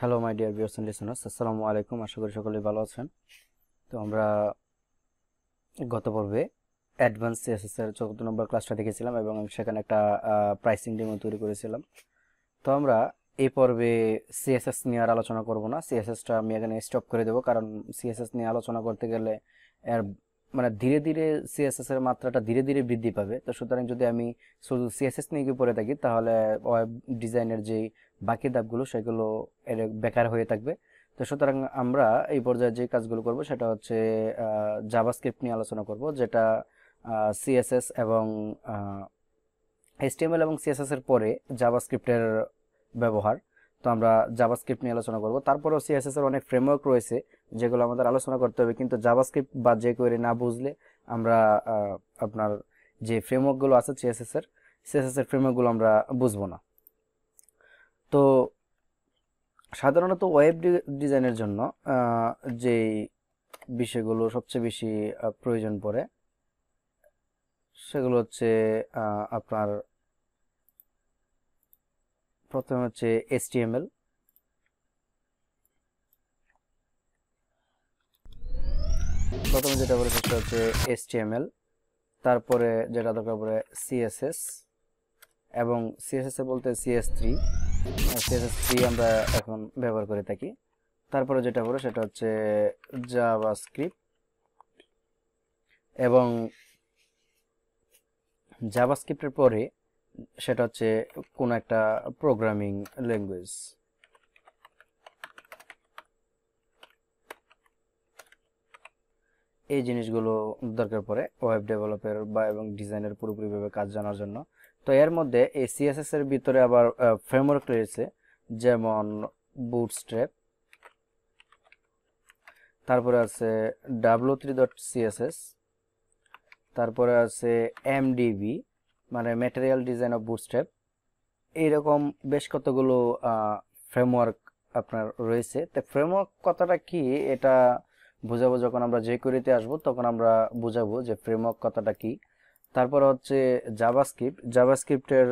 Hello my dear viewers and listeners আসসালামু আলাইকুম আশা করি সকলেই ভালো আছেন তো আমরা গত পর্বে অ্যাডভান্স এসএসএর চতুর্থ নম্বর ক্লাসটা দেখেছিলাম এবং আমি সেখানে একটা প্রাইসিং ডেমো তৈরি করেছিলাম তো আমরা এই পর্বে সিএসএস নিয়ে আর আলোচনা করব না সিএসএসটা আমি এখানে স্টপ করে দেবো কারণ সিএসএস নিয়ে আলোচনা করতে গেলে এর মানে ধীরে ধীরে সিএসএস এর মাত্রাটা ধীরে ধীরে বৃদ্ধি পাবে তো সুতরাং যদি আমি শুধু সিএসএস নিয়ে গিয়ে পড়ে থাকি তাহলে ওয়েব ডিজাইনের যেই বাকি ধাপগুলো সেগুলো এর বেকার হয়ে থাকবে তো সুতরাং আমরা এই পর্যায়ে যে কাজগুলো করব সেটা হচ্ছে জাভাস্ক্রিপ্ট নিয়ে আলোচনা করব যেটা সিএসএস এবং এইচটিএমএল এবং সিএসএস এর পরে জাভাস্ক্রিপ্টের ব্যবহার তো আমরা জাভাস্ক্রিপ্ট নিয়ে আলোচনা করব তারপরেও সিএসএস এর অনেক ফ্রেমওয়ার্ক রয়েছে যেগুলো আমাদের আলোচনা করতে হবে কিন্তু জাভাস্ক্রিপ্ট বা যে কোয়েরি না বুঝলে আমরা আপনার যে ফ্রেমওয়ার্কগুলো আছে সিএসএস এর সিএসএস এর ফ্রেমওয়ার্কগুলো আমরা বুঝবো না তো সাধারণত ওয়েব ডিজাইনের জন্য যে বিষয়গুলো সবচেয়ে বেশি প্রয়োজন পড়ে সেগুলো হচ্ছে আপনার প্রথমে হচ্ছে এসটিএমএল প্রথমে যেটা পরে সেটা হচ্ছে এল তারপরে যেটা দরকার পরে সিএসএস এবং সিএসএস বলতে সিএস থ্রি সিএসএস থ্রি আমরা এখন ব্যবহার করে থাকি তারপরে যেটা হলো সেটা হচ্ছে জাভা এবং জাভা পরে সেটা হচ্ছে কোন একটা প্রোগ্রামিং ল্যাঙ্গুয়েজ এই জিনিসগুলো দরকার পড়ে ওয়েব ডেভেলপের বা এবং ডিজাইনের পুরোপুরিভাবে কাজ জানার জন্য তো এর মধ্যে এই সিএসএস এর ভিতরে আবার ফ্রেমওয়ার্ক রয়েছে যেমন বুটস্ট্র্যাপ তারপরে আছে ডাব্লু থ্রি ডট তারপরে আছে এমডিবি মানে ম্যাটেরিয়াল ডিজাইন অফ বুটস্ট্র্যাপ এইরকম বেশ কতগুলো ফ্রেমওয়ার্ক আপনার রয়েছে তো ফ্রেমওয়ার্ক কথাটা কি এটা বোঝাবো যখন আমরা যে করিতে আসবো তখন আমরা বোঝাবো যে ফ্রেমওয়ার্ক কথাটা কি তারপর হচ্ছে জাভাস্ক্রিপ্ট জাভাস্ক্রিপ্টের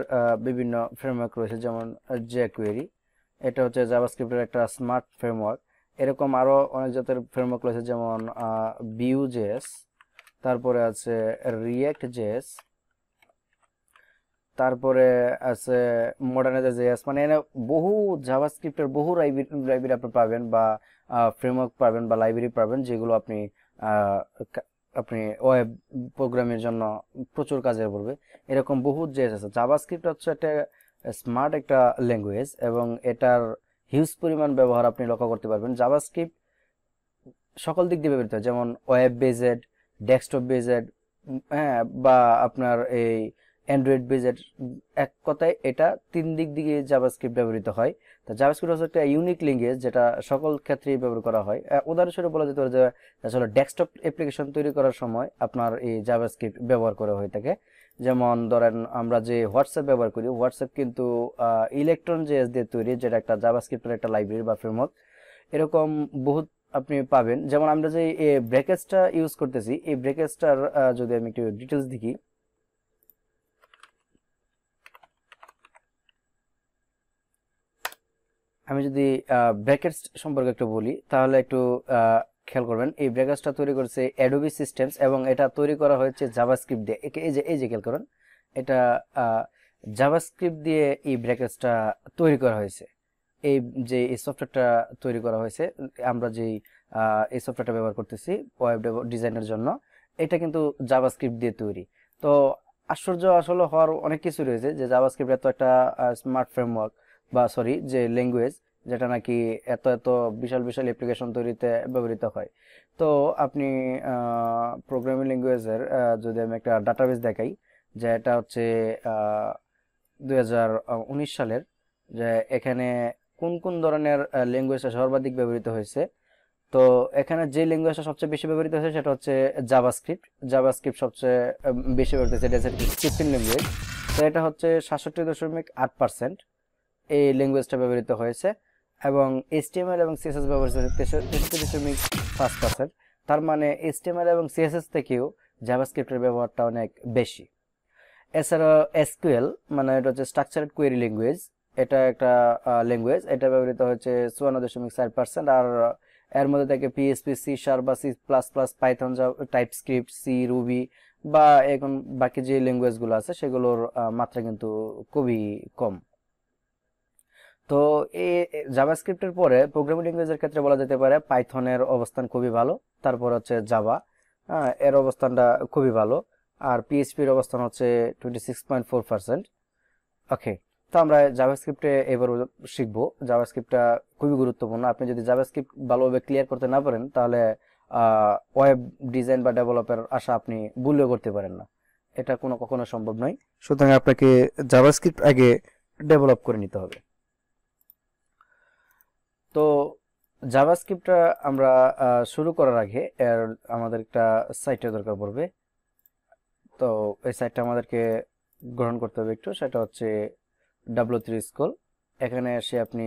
বিভিন্ন ফ্রেমওয়ার্ক রয়েছে যেমন জ্যাকুয়েরি এটা হচ্ছে জাভাস্ক্রিপ্টের একটা স্মার্ট ফ্রেমওয়ার্ক এরকম আরও অনেক জাতের ফ্রেমওয়ার্ক রয়েছে যেমন বিউজেস তারপরে আছে রিয়েক্ট জেস তারপরে আছে মডার্নাইজার জেস মানে এনে বহু জাভাস্ক্রিপ্টের বহু লাইব্রেরি আপনি পাবেন বা ফ্রেমওয়ার্ক পাবেন বা লাইব্রেরি পাবেন যেগুলো আপনি আপনি ওয়েব প্রোগ্রামের জন্য প্রচুর কাজে পড়বে এরকম বহুত জেস আছে জাভাস্ক্রিপ্ট হচ্ছে একটা স্মার্ট একটা ল্যাঙ্গুয়েজ এবং এটার হিউজ পরিমাণ ব্যবহার আপনি লক্ষ্য করতে পারবেন জাভাস্ক্রিপ্ট সকল দিক দিয়ে ব্যবহৃত হয় যেমন ওয়েব বেজেড ডেস্কটপ বেজেড হ্যাঁ বা আপনার এই অ্যান্ড্রয়েড বেজের এক কথায় এটা তিন দিক দিয়ে জাভাস্ক্রিপ্ট ব্যবহৃত হয় তো জাভাস্ক্রিপ্ট হচ্ছে একটা ইউনিক ল্যাঙ্গুয়েজ যেটা সকল ক্ষেত্রেই ব্যবহার করা হয় উদাহরণস্বরূপ বলা যেতে পারে যে আসলে ডেস্কটপ অ্যাপ্লিকেশন তৈরি করার সময় আপনার এই জাভাস্ক্রিপ্ট ব্যবহার করা হয়ে থাকে যেমন ধরেন আমরা যে হোয়াটসঅ্যাপ ব্যবহার করি হোয়াটসঅ্যাপ কিন্তু ইলেকট্রন জেএস দিয়ে তৈরি যেটা একটা জাভাস্ক্রিপ্টের একটা লাইব্রেরি বা ফ্রেমওয়ার্ক এরকম বহুত আপনি পাবেন যেমন আমরা যে এই ব্রেকেজটা ইউজ করতেছি এই ব্রেকেজটার যদি আমি একটু ডিটেলস দেখি আমি যদি ব্র্যাকেটস সম্পর্কে একটু বলি তাহলে একটু খেয়াল করবেন এই ব্র্যাকেটসটা তৈরি করেছে অ্যাডোবি সিস্টেমস এবং এটা তৈরি করা হয়েছে জাভাস্ক্রিপ্ট দিয়ে একে এই যে এই যে খেয়াল করেন এটা জাভাস্ক্রিপ্ট দিয়ে এই ব্র্যাকেটসটা তৈরি করা হয়েছে এই যে এই সফটওয়্যারটা তৈরি করা হয়েছে আমরা যেই এই সফটওয়্যারটা ব্যবহার করতেছি ওয়েব ডিজাইনের জন্য এটা কিন্তু জাভাস্ক্রিপ্ট দিয়ে তৈরি তো আশ্চর্য আসলে হওয়ার অনেক কিছু রয়েছে যে জাভাস্ক্রিপ্ট এত একটা স্মার্ট ফ্রেমওয়ার্ক বা সরি যে ল্যাঙ্গুয়েজ যেটা নাকি এত এত বিশাল বিশাল অ্যাপ্লিকেশন তৈরিতে ব্যবহৃত হয় তো আপনি প্রোগ্রামিং ল্যাঙ্গুয়েজের যদি আমি একটা ডাটাবেস দেখাই যে এটা হচ্ছে দুই সালের যে এখানে কোন কোন ধরনের ল্যাঙ্গুয়েজটা সর্বাধিক ব্যবহৃত হয়েছে তো এখানে যে ল্যাঙ্গুয়েজটা সবচেয়ে বেশি ব্যবহৃত হয়েছে সেটা হচ্ছে জাভাস্ক্রিপ্ট জাভাস্ক্রিপ্ট সবচেয়ে বেশি ব্যবহৃত হয়েছে এটা হচ্ছে ল্যাঙ্গুয়েজ তো এটা হচ্ছে সাতষট্টি দশমিক আট পার্সেন্ট এই ল্যাঙ্গুয়েজটা ব্যবহৃত হয়েছে এবং এইচটিএমএল এবং সিএসএস ব্যবহৃত হয়েছে তেষট্টি দশমিক পাঁচ পার্সেন্ট তার মানে এইচটিএমএল এবং সিএসএস থেকেও জাভাস্ক্রিপ্টের ব্যবহারটা অনেক বেশি এছাড়াও এসকিউএল মানে এটা হচ্ছে স্ট্রাকচারেড কোয়েরি ল্যাঙ্গুয়েজ এটা একটা ল্যাঙ্গুয়েজ এটা ব্যবহৃত হচ্ছে চুয়ান্ন দশমিক চার পার্সেন্ট আর এর মধ্যে থেকে পিএসপি সি সার বা C plus plus Python TypeScript C Ruby বা এখন বাকি যে ল্যাঙ্গুয়েজগুলো আছে সেগুলোর মাত্রা কিন্তু খুবই কম তো এই জাভাস্ক্রিপ্টের পরে প্রোগ্রামিং ল্যাঙ্গুয়েজের ক্ষেত্রে বলা যেতে পারে পাইথনের অবস্থান খুবই ভালো তারপর হচ্ছে জাভা হ্যাঁ, এর অবস্থানটা খুবই ভালো আর পিএইচপির অবস্থান হচ্ছে twenty six point four percent okay তো আমরা জাভাস্ক্রিপ্টে এবার শিখব জাভাস্ক্রিপ্টটা খুবই গুরুত্বপূর্ণ আপনি যদি জাভাস্ক্রিপ্ট ভালোভাবে ক্লিয়ার করতে না পারেন তাহলে ওয়েব ডিজাইন বা ডেভেলপের আশা আপনি ভুলেও করতে পারেন না এটা কোনো কখনো সম্ভব নয় সুতরাং আপনাকে জাভাস্ক্রিপ্ট আগে ডেভেলপ করে নিতে হবে তো জাভাস্ক্রিপ্টটা আমরা শুরু করার আগে এর আমাদের একটা সাইটের দরকার পড়বে তো এই সাইটটা আমাদেরকে গ্রহণ করতে হবে একটু সেটা হচ্ছে ডাব্লু থ্রি স্কুল এখানে এসে আপনি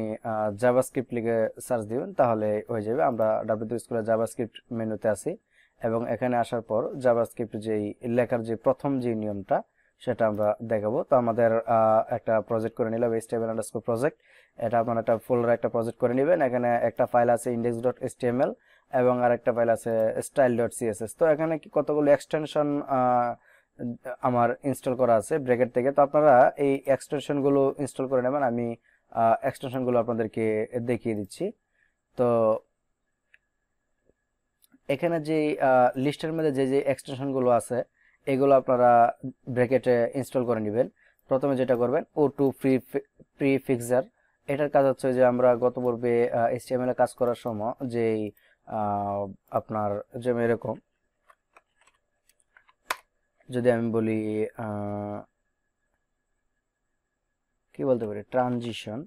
জাভাস্ক্রিপ্ট লিখে সার্চ দিবেন তাহলে হয়ে যাবে আমরা ডাব্লু থ্রি স্কুলে জাভাস্ক্রিপ্ট মেনুতে আসি এবং এখানে আসার পর জাভাস্ক্রিপ্ট যেই লেখার যে প্রথম যে নিয়মটা সেটা আমরা দেখাবো তো আমাদের একটা প্রজেক্ট করে নিলাম স্টেবল আন্ডারস্কোর প্রজেক্ট এটা আপনার একটা ফোল্ডার একটা প্রজেক্ট করে নেবেন এখানে একটা ফাইল আছে ইন্ডেক্স ডট এল এবং আরেকটা ফাইল আছে স্টাইল ডট সিএসএস তো এখানে কি কতগুলো এক্সটেনশন আমার ইনস্টল করা আছে ব্রেকেট থেকে তো আপনারা এই এক্সটেনশনগুলো ইনস্টল করে নেবেন আমি এক্সটেনশনগুলো আপনাদেরকে দেখিয়ে দিচ্ছি তো এখানে যে লিস্টের মধ্যে যে যে এক্সটেনশনগুলো আছে এগুলো আপনারা ব্র্যাকেটে ইনস্টল করে নেবেন প্রথমে যেটা করবেন ও টু ফ্রি প্রি ফিক্সার এটার কাজ হচ্ছে যে আমরা গত পূর্বে এসটিএমএল কাজ করার সময় যেই আপনার যে এরকম যদি আমি বলি কি বলতে পারি ট্রানজিশন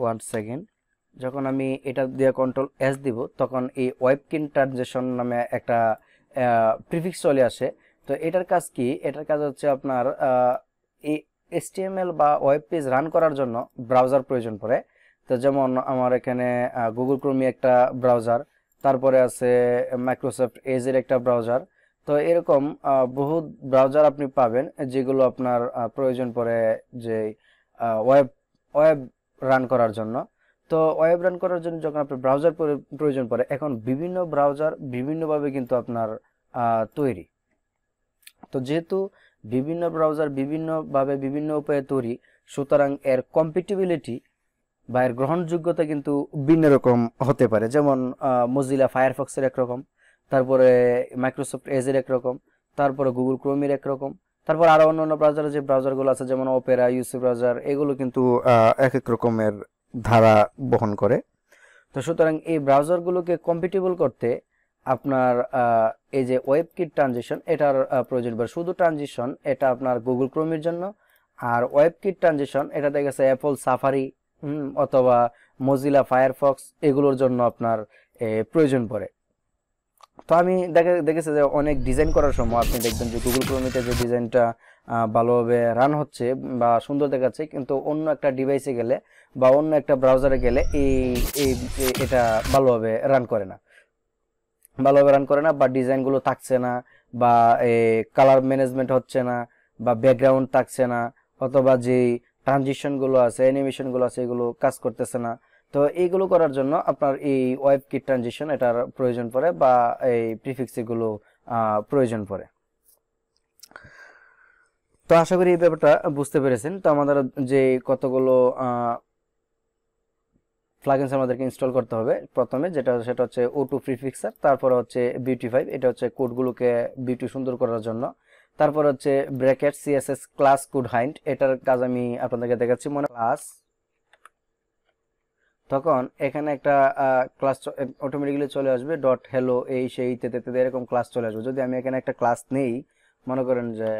ওয়ান সেকেন্ড যখন আমি এটা দিয়ে কন্ট্রোল এস দিব তখন এই ওয়েবকিন ট্রানজেকশন নামে একটা প্রিফিক্স চলে আসে তো এটার কাজ কি এটার কাজ হচ্ছে আপনার এসটিএমএল বা ওয়েব পেজ রান করার জন্য ব্রাউজার প্রয়োজন পড়ে তো যেমন আমার এখানে গুগল ক্রোমি একটা ব্রাউজার তারপরে আছে মাইক্রোসফট এজের একটা ব্রাউজার তো এরকম বহু ব্রাউজার আপনি পাবেন যেগুলো আপনার প্রয়োজন পড়ে যে ওয়েব ওয়েব রান করার জন্য তো ওয়েব রান করার জন্য যখন আপনার ব্রাউজার প্রয়োজন পড়ে এখন বিভিন্ন ব্রাউজার বিভিন্নভাবে কিন্তু আপনার তৈরি তো যেহেতু বিভিন্ন ব্রাউজার বিভিন্নভাবে বিভিন্ন উপায়ে তৈরি সুতরাং এর কম্পিটিবিলিটি বা এর গ্রহণযোগ্যতা কিন্তু ভিন্ন রকম হতে পারে যেমন মজিলা ফায়ারফক্সের একরকম তারপরে মাইক্রোসফট এজের একরকম তারপরে গুগল ক্রোমের একরকম তারপর আরও অন্য অন্য ব্রাউজারের যে ব্রাউজারগুলো আছে যেমন ওপেরা ইউসি ব্রাউজার এগুলো কিন্তু এক এক রকমের ধারা বহন করে তো সুতরাং এই ব্রাউজারগুলোকে কম্পিটেবল করতে আপনার এই যে ওয়েব কিট ট্রানজেকশন এটার প্রয়োজন বা শুধু ট্রানজেকশন এটা আপনার গুগল ক্রোমের জন্য আর ওয়েব কিট ট্রানজেকশন এটা দেখা গেছে অ্যাপল সাফারি অথবা মজিলা ফায়ারফক্স এগুলোর জন্য আপনার প্রয়োজন পড়ে তো আমি দেখে দেখেছি যে অনেক ডিজাইন করার সময় আপনি দেখবেন যে গুগল ক্রোমিতে যে ডিজাইনটা ভালোভাবে রান হচ্ছে বা সুন্দর দেখাচ্ছে কিন্তু অন্য একটা ডিভাইসে গেলে বা অন্য একটা ব্রাউজারে গেলে এই এই এটা ভালোভাবে রান করে না ভালোভাবে রান করে না বা ডিজাইনগুলো থাকছে না বা কালার ম্যানেজমেন্ট হচ্ছে না বা ব্যাকগ্রাউন্ড থাকছে না অথবা যে ট্রানজিশনগুলো আছে অ্যানিমেশনগুলো আছে এগুলো কাজ করতেছে না তো এইগুলো করার জন্য আপনার এই ওয়েব কিট ট্রানজিশন এটার প্রয়োজন পড়ে বা এই প্রিফিক্স এগুলো প্রয়োজন পড়ে তো আশা করি এই ব্যাপারটা বুঝতে পেরেছেন তো আমাদের যে কতগুলো প্লাগিনস আমাদেরকে ইনস্টল করতে হবে প্রথমে যেটা সেটা হচ্ছে ও টু প্রিফিক্সার তারপরে হচ্ছে বিউটি ফাইভ এটা হচ্ছে কোডগুলোকে বিউটি সুন্দর করার জন্য তারপর হচ্ছে ব্র্যাকেট সিএসএস ক্লাস কোড হাইন্ড এটার কাজ আমি আপনাদেরকে দেখাচ্ছি মনে ক্লাস তখন এখানে একটা ক্লাস অটোমেটিক্যালি চলে আসবে ডট হ্যালো এই সেই তেতে তেতে এরকম ক্লাস চলে আসবে যদি আমি এখানে একটা ক্লাস নেই মনে করেন যে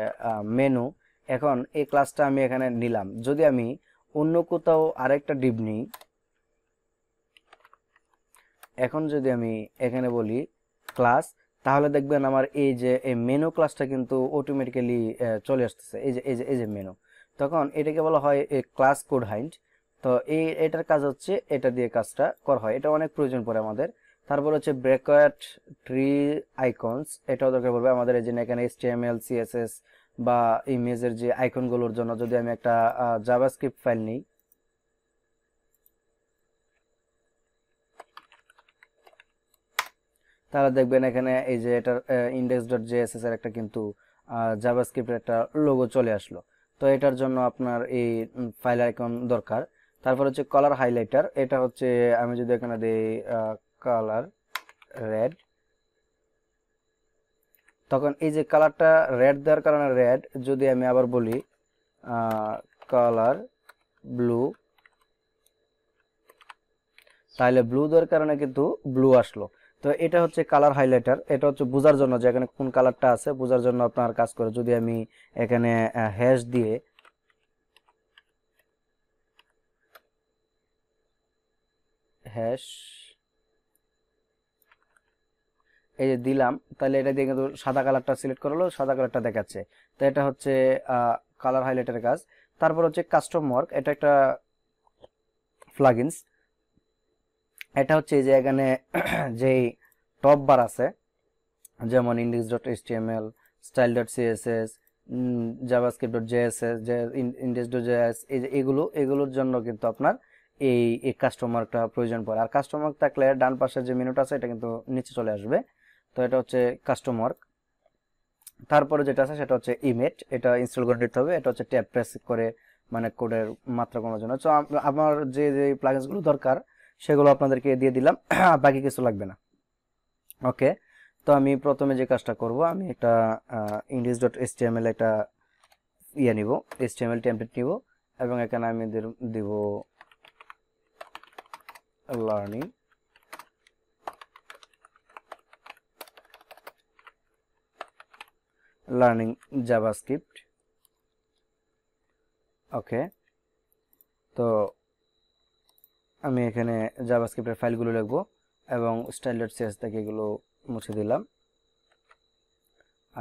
মেনু এখন এই ক্লাসটা আমি এখানে নিলাম যদি আমি অন্য কোথাও আরেকটা ডিপ নিই এখন যদি আমি এখানে বলি ক্লাস তাহলে দেখবেন আমার এই যে এই মেনু ক্লাসটা কিন্তু অটোমেটিক্যালি চলে আসতেছে এই যে এই যে এই যে মেনু তখন এটাকে বলা হয় ক্লাস কোড হাইন্ড তো এই এটার কাজ হচ্ছে এটা দিয়ে কাজটা করা হয় এটা অনেক প্রয়োজন পড়ে আমাদের তারপর হচ্ছে ব্রেকআউট ট্রি আইকনস এটাও দরকার পড়বে আমাদের এই যে এখানে এইচটিএমএল সিএসএস বা ইমেজের যে আইকনগুলোর জন্য যদি আমি একটা জাভাস্ক্রিপ্ট ফাইল নিই তাহলে দেখবেন এখানে এই যে এটার ইন্ডেক্স ডট জেএসএস এর একটা কিন্তু জাভাস্ক্রিপ্টের একটা লোগো চলে আসলো তো এটার জন্য আপনার এই ফাইল আইকন দরকার তারপর হচ্ছে কালার হাইলাইটার এটা হচ্ছে আমি যদি এখানে দিই কালার রেড তখন এই যে কালারটা রেড দেওয়ার কারণে রেড যদি আমি আবার বলি কালার ব্লু তাহলে ব্লু দেওয়ার কারণে কিন্তু ব্লু আসলো তো এটা হচ্ছে কালার হাইলাইটার এটা হচ্ছে বোঝার জন্য যে এখানে কোন কালারটা আছে বোঝার জন্য আপনার কাজ করে যদি আমি এখানে হ্যাশ দিয়ে হ্যাশ এই যে দিলাম তাহলে এটা দিয়ে কিন্তু সাদা কালারটা সিলেক্ট করলো সাদা কালারটা দেখাচ্ছে তো এটা হচ্ছে কালার হাইলাইটের কাজ তারপর হচ্ছে কাস্টম ওয়ার্ক এটা একটা ফ্লাগিনস এটা হচ্ছে যে এখানে যেই টপ বার আছে যেমন index dot HTML style dot CSS JavaScript dot JSS যে ইন্ডেক্স ডট জেএস এই যে এগুলো এগুলোর জন্য কিন্তু আপনার এই এই কাস্টমারটা প্রয়োজন পড়ে আর কাস্টমার থাকলে ডান পাশে যে মেনুটা আছে এটা কিন্তু নিচে চলে আসবে তো এটা হচ্ছে কাস্টমার তারপরে যেটা আছে সেটা হচ্ছে ইমেট এটা ইনস্টল করে নিতে হবে এটা হচ্ছে ট্যাপ প্রেস করে মানে কোডের মাত্রা কমার জন্য তো আমার যে যে প্লাগিনসগুলো দরকার সেগুলো আপনাদেরকে দিয়ে দিলাম বাকি কিছু লাগবে না ওকে তো আমি প্রথমে যে কাজটা করব আমি একটা ইংলিশ ডট এস একটা ইয়ে নিব এস টি নিব এবং এখানে আমি দিব লার্নিং লার্নিং জাভাস্ক্রিপ্ট ওকে তো আমি এখানে জাভাস্ক্রিপ্টের ফাইলগুলো লিখব এবং স্টাইল ডট সিএস থেকে এগুলো মুছে দিলাম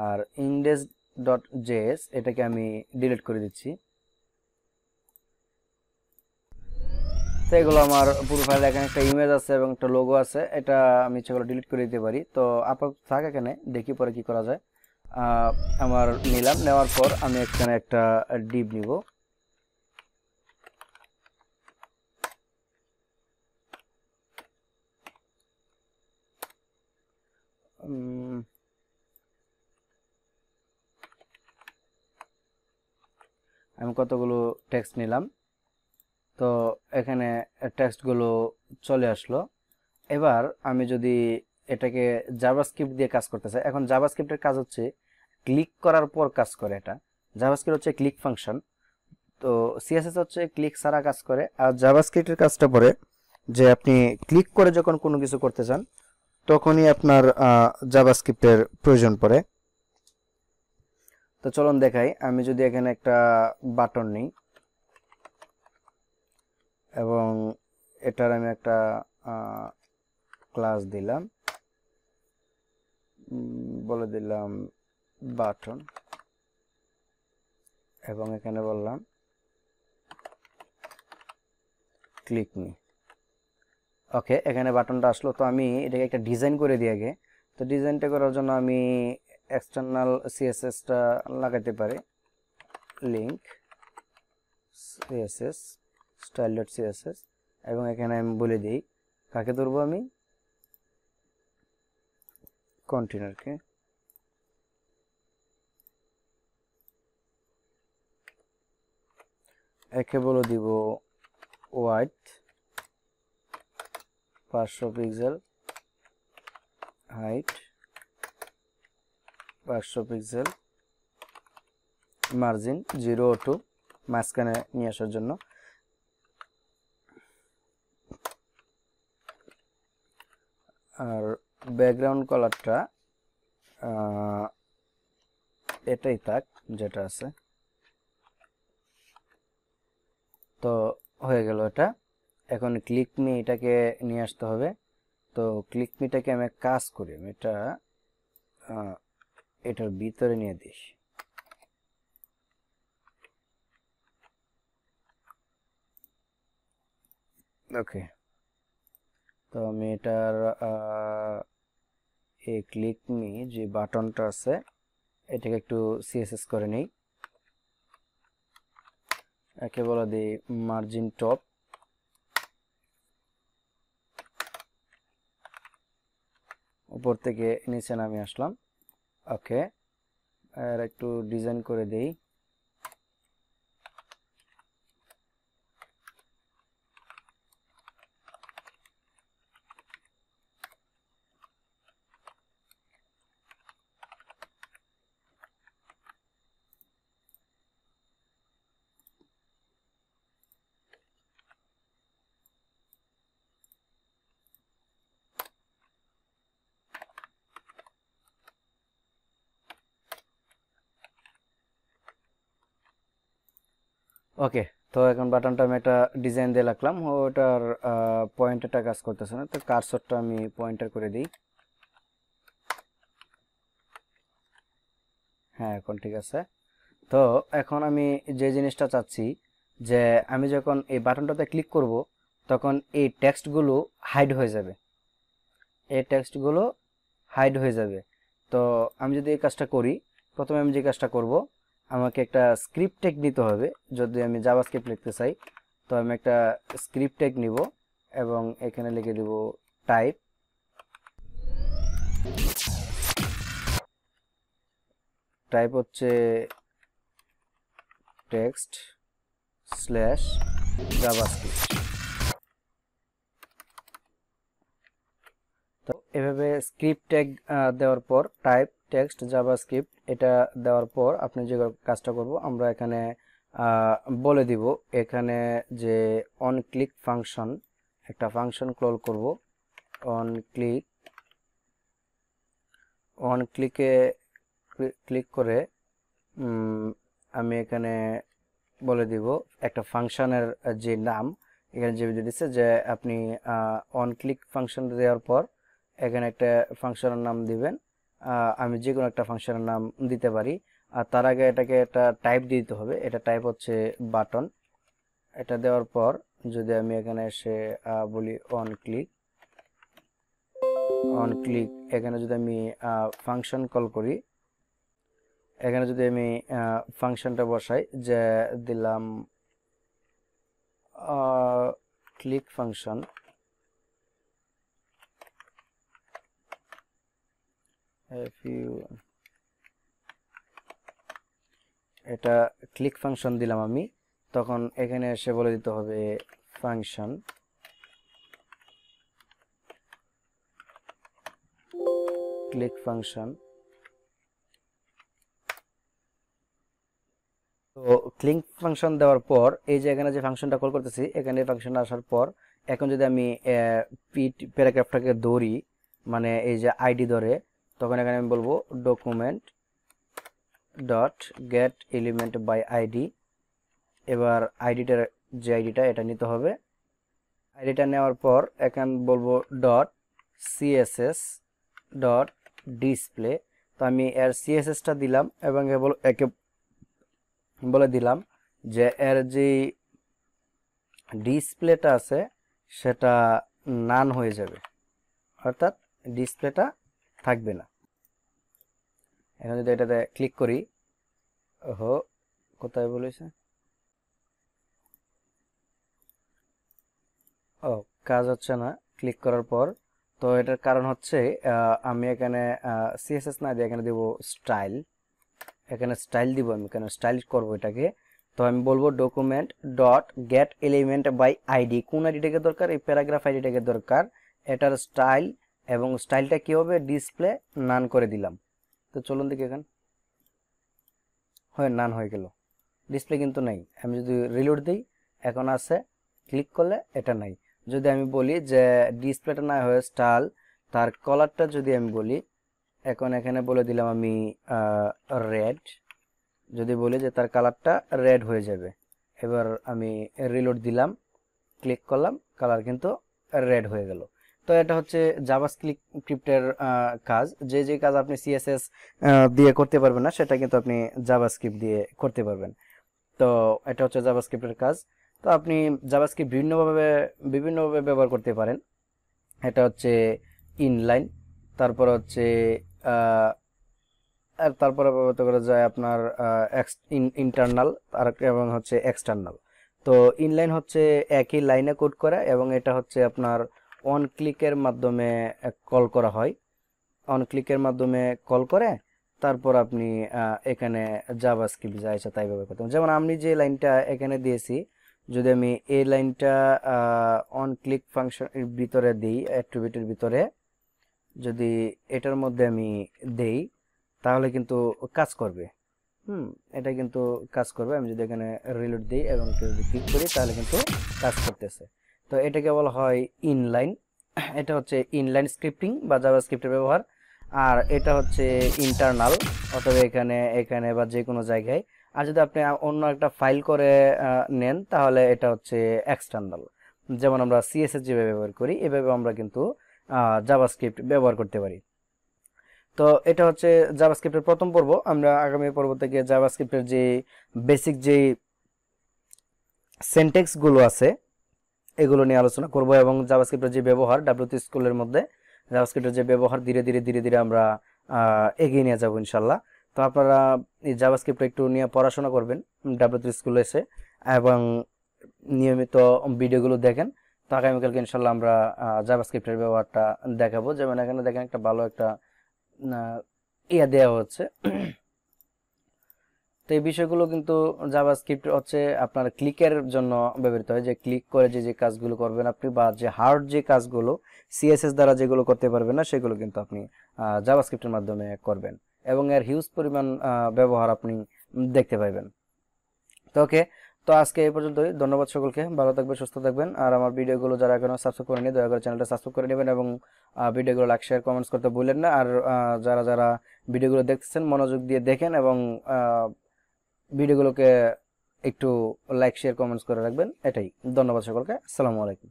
আর ইংরেজ ডট জেএস এটাকে আমি ডিলিট করে দিচ্ছি তো এগুলো আমার পুরো ফাইলে এখানে একটা ইমেজ আছে এবং একটা লোগো আছে এটা আমি সেগুলো ডিলিট করে দিতে পারি তো আপাতত থাক এখানে দেখি পরে কি করা যায় আমার নিলাম নেওয়ার পর আমি এখানে একটা ডিপ নিব Mm. আমি কতগুলো টেক্সট নিলাম তো এখানে টেক্সটগুলো চলে আসলো এবার আমি যদি এটাকে জাভাস্ক্রিপ্ট দিয়ে কাজ করতে চাই এখন জাভাস্ক্রিপ্টের কাজ হচ্ছে ক্লিক করার পর কাজ করে এটা জাভাস্ক্রিপ্ট হচ্ছে ক্লিক ফাংশন তো সিএসএস হচ্ছে ক্লিক সারা কাজ করে আর জাভাস্ক্রিপ্টের কাজটা পরে যে আপনি ক্লিক করে যখন কোনো কিছু করতে চান তখনই আপনার জাভাস্ক্রিপ্টের প্রয়োজন পড়ে তো চলুন দেখাই আমি যদি এখানে একটা বাটন নিই এবং এটার আমি একটা ক্লাস দিলাম বলে দিলাম বাটন এবং এখানে বললাম ক্লিক নিই ওকে এখানে বাটনটা আসলো তো আমি এটাকে একটা ডিজাইন করে দিই আগে তো ডিজাইনটা করার জন্য আমি এক্সটার্নাল সিএসএসটা লাগাতে পারি link CSS style dot CSS এবং এখানে আমি বলে দিই কাকে ধরবো আমি কন্টেনারকে একে বলে দিব হোয়াইট পাঁচশো পিক্সেল হাইট পাঁচশো পিক্সেল মার্জিন জিরো টু মাঝখানে নিয়ে আসার জন্য আর ব্যাকগ্রাউন্ড কালারটা এটাই থাক যেটা আছে তো হয়ে গেল এটা এখন ক্লিক মি এটাকে নিয়ে আসতে হবে তো ক্লিক মিটাকে আমি কাজ করি এটা এটার ভিতরে নিয়ে দিস ওকে তো আমি এটার এই ক্লিক মি যে বাটনটা আছে এটাকে একটু সিএসএস করে নিই একে বলা দিই মার্জিন টপ উপর থেকে নিচে নামিয়ে আসলাম ওকে আর একটু ডিজাইন করে দেই ওকে তো এখন বাটনটা আমি একটা ডিজাইন দিয়ে রাখলাম ওটার পয়েন্টারটা কাজ করতেছে না তো কারসরটা আমি পয়েন্টার করে দিই হ্যাঁ এখন ঠিক আছে তো এখন আমি যে জিনিসটা চাচ্ছি যে আমি যখন এই বাটনটাতে ক্লিক করব তখন এই টেক্সটগুলো হাইড হয়ে যাবে এই টেক্সটগুলো হাইড হয়ে যাবে তো আমি যদি এই কাজটা করি প্রথমে আমি যে কাজটা করব আমাকে একটা স্ক্রিপ্ট টেক নিতে হবে যদি আমি জাভাস্ক্রিপ্ট লিখতে চাই তো আমি একটা স্ক্রিপ্ট টেক নিব এবং এখানে লিখে দিব টাইপ টাইপ হচ্ছে টেক্সট স্ল্যাশ জাভাস্ক্রিপ্ট তো এভাবে স্ক্রিপ্ট ট্যাগ দেওয়ার পর টাইপ টেক্সট স্ক্রিপ্ট এটা দেওয়ার পর আপনি যে কাজটা করব আমরা এখানে বলে দিব এখানে যে অন ক্লিক ফাংশন একটা ফাংশন ক্লোল করব অন ক্লিক অন ক্লিকে ক্লিক করে আমি এখানে বলে দিব একটা ফাংশনের যে নাম এখানে যে দিচ্ছে যে আপনি অন ক্লিক ফাংশন দেওয়ার পর এখানে একটা ফাংশনের নাম দিবেন আমি যে কোনো একটা ফাংশনের নাম দিতে পারি আর তার আগে এটাকে একটা টাইপ দিয়ে দিতে হবে এটা টাইপ হচ্ছে বাটন এটা দেওয়ার পর যদি আমি এখানে এসে বলি অন ক্লিক অন ক্লিক এখানে যদি আমি ফাংশন কল করি এখানে যদি আমি ফাংশনটা বসাই যে দিলাম ক্লিক ফাংশন f1 এটা ক্লিক ফাংশন দিলাম আমি তখন এখানে এসে বলে দিতে হবে ফাংশন ক্লিক ফাংশন তো ক্লিক ফাংশন দেওয়ার পর এই যে এখানে যে ফাংশনটা কল করতেছি এখানে ফাংশন আসার পর এখন যদি আমি প্যারাগ্রাফটাকে ধরি মানে এই যে আইডি ধরে তখন এখানে আমি বলবো document dot get element by ID এবার আইডিটার যে আইডিটা এটা নিতে হবে আইডিটা নেওয়ার পর এখানে বলবো ডট সিএসএস ডট ডিসপ্লে তো আমি এর সিএসএসটা দিলাম এবং একে বলে দিলাম যে এর যে ডিসপ্লেটা আছে সেটা নান হয়ে যাবে অর্থাৎ ডিসপ্লেটা থাকবে না এখন যদি এটাতে ক্লিক করি হো কোথায় বলেছে ও কাজ হচ্ছে না ক্লিক করার পর তো এটার কারণ হচ্ছে আমি এখানে সিএসএস না দিয়ে এখানে দেবো স্টাইল এখানে স্টাইল দিব আমি এখানে স্টাইল করবো এটাকে তো আমি বলবো document dot get element by ID কোন আইডিটাকে দরকার এই প্যারাগ্রাফ আইডিটাকে দরকার এটার স্টাইল এবং স্টাইলটা কি হবে ডিসপ্লে নান করে দিলাম তো চলুন দেখি এখন হয় নান হয়ে গেল ডিসপ্লে কিন্তু নাই আমি যদি রিলোড দিই এখন আছে ক্লিক করলে এটা নাই যদি আমি বলি যে ডিসপ্লেটা না হয়ে স্টাইল তার কলারটা যদি আমি বলি এখন এখানে বলে দিলাম আমি রেড যদি বলি যে তার কালারটা রেড হয়ে যাবে এবার আমি রিলোড দিলাম ক্লিক করলাম কালার কিন্তু রেড হয়ে গেল তো এটা হচ্ছে জাভাস্ক্রিপ্ট ক্রিপ্টের কাজ যে যে কাজ আপনি সিএসএস দিয়ে করতে পারবেন না সেটা কিন্তু আপনি জাভাস্ক্রিপ্ট দিয়ে করতে পারবেন তো এটা হচ্ছে জাভাস্ক্রিপ্টের কাজ তো আপনি জাভাস্ক্রিপ্ট বিভিন্নভাবে বিভিন্নভাবে ব্যবহার করতে পারেন এটা হচ্ছে ইনলাইন তারপর হচ্ছে আর তারপরে ব্যবহৃত করা যায় আপনার ইন্টারনাল আর এবং হচ্ছে এক্সটার্নাল তো ইনলাইন হচ্ছে একই লাইনে কোড করা এবং এটা হচ্ছে আপনার অন ক্লিকের মাধ্যমে কল করা হয় অন ক্লিকের মাধ্যমে কল করে তারপর আপনি এখানে জাভা কি যা ইচ্ছা তাই ব্যবহার করতে যেমন আমি যে লাইনটা এখানে দিয়েছি যদি আমি এই লাইনটা অন ক্লিক ফাংশনের ভিতরে দিই অ্যাট্রিবিউটের ভিতরে যদি এটার মধ্যে আমি দেই তাহলে কিন্তু কাজ করবে হুম এটা কিন্তু কাজ করবে আমি যদি এখানে রিলোড দিই এবং যদি ক্লিক করি তাহলে কিন্তু কাজ করতেছে তো এটাকে বলা হয় ইনলাইন এটা হচ্ছে ইনলাইন স্ক্রিপ্টিং বা জাভা স্ক্রিপ্টের ব্যবহার আর এটা হচ্ছে ইন্টারনাল অথবা এখানে এখানে বা যে কোনো জায়গায় আর যদি আপনি অন্য একটা ফাইল করে নেন তাহলে এটা হচ্ছে এক্সটার্নাল যেমন আমরা সিএসএস যেভাবে ব্যবহার করি এভাবে আমরা কিন্তু জাভাস্ক্রিপ্ট ব্যবহার করতে পারি তো এটা হচ্ছে জাভাস্ক্রিপ্টের প্রথম পর্ব আমরা আগামী পর্ব থেকে জাভাস্ক্রিপ্টের যে বেসিক যে সেন্টেক্সগুলো আছে এগুলো নিয়ে আলোচনা করব এবং জাভাস্ক্রিপ্টের যে ব্যবহার ডাব্লিউটি স্কুলের মধ্যে জাভাস্ক্রিপ্টের যে ব্যবহার ধীরে ধীরে ধীরে ধীরে আমরা এগিয়ে নিয়ে যাব ইনশাল্লাহ তো আপনারা এই জাভাস্ক্রিপ্ট একটু নিয়ে পড়াশোনা করবেন ডাব্লিউটি স্কুলে এসে এবং নিয়মিত ভিডিওগুলো দেখেন তো আগামীকালকে ইনশাল্লাহ আমরা জাভাস্ক্রিপ্টের ব্যবহারটা দেখাবো যেমন এখানে দেখেন একটা ভালো একটা ইয়া দেওয়া হচ্ছে তো এই বিষয়গুলো কিন্তু জাভাস্ক্রিপ্ট হচ্ছে আপনার ক্লিকের জন্য ব্যবহৃত হয় যে ক্লিক করে যে যে কাজগুলো করবেন আপনি বা যে হার্ড যে কাজগুলো সিএসএস দ্বারা যেগুলো করতে পারবেন না সেগুলো কিন্তু আপনি জাভাস্ক্রিপ্টের মাধ্যমে করবেন এবং এর হিউজ পরিমাণ ব্যবহার আপনি দেখতে পাবেন তো ওকে তো আজকে এই পর্যন্তই ধন্যবাদ সকলকে ভালো থাকবেন সুস্থ থাকবেন আর আমার ভিডিওগুলো যারা এখনো সাবস্ক্রাইব করেনি দয়া করে চ্যানেলটা সাবস্ক্রাইব করে নেবেন এবং ভিডিওগুলো লাইক শেয়ার কমেন্টস করতে ভুলেন না আর যারা যারা ভিডিওগুলো দেখতেছেন মনোযোগ দিয়ে দেখেন এবং ভিডিওগুলোকে একটু লাইক শেয়ার কমেন্টস করে রাখবেন এটাই ধন্যবাদ সকলকে আসসালামু আলাইকুম